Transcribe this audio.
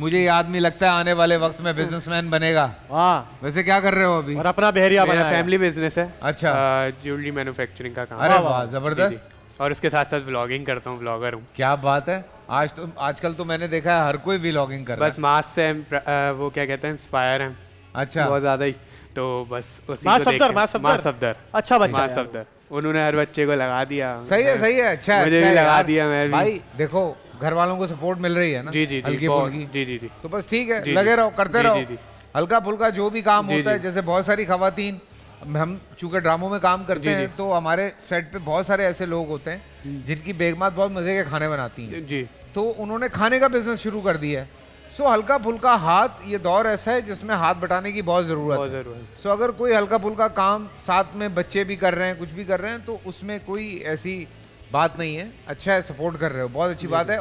मुझे याद नहीं लगता है आने वाले वक्त में बिजनेसमैन बनेगा वाह हाँ। वैसे क्या कर रहे हो अभी और अपना बहरिया बना फैमिली बिजनेस है अच्छा ज्वेलरी मैन्युफैक्चरिंग का काम अरे वाह जबरदस्त और उसके साथ साथ व्लॉगिंग करता हूँ ब्लॉगर हूँ क्या बात है आज तो आजकल तो मैंने देखा है हर कोई व्लॉगिंग कर बस मास से वो क्या कहते हैं इंस्पायर है अच्छा बहुत ज्यादा ही तो बस सफदर अच्छा बच्चा सफदर उन्होंने हर बच्चे को लगा दिया सही है सही है अच्छा मुझे भी अच्छा लगा दिया मैं भी भाई देखो घर वालों को सपोर्ट मिल रही है ना जी जी हल्की फुल्की जी जी जी तो बस ठीक है लगे रहो करते रहो हल्का फुल्का जो भी काम होता है जैसे बहुत सारी खातन हम चूंकि ड्रामों में काम करते हैं तो हमारे सेट पे बहुत सारे ऐसे लोग होते हैं जिनकी बेगमात बहुत मज़े के खाने बनाती हैं जी तो उन्होंने खाने का बिजनेस शुरू कर दिया है सो हल्का फुल्का हाथ ये दौर ऐसा है जिसमें हाथ बटाने की बहुत ज़रूरत बहुत है सो so, अगर कोई हल्का फुल्का काम साथ में बच्चे भी कर रहे हैं कुछ भी कर रहे हैं तो उसमें कोई ऐसी बात नहीं है अच्छा है सपोर्ट कर रहे हो बहुत अच्छी बात है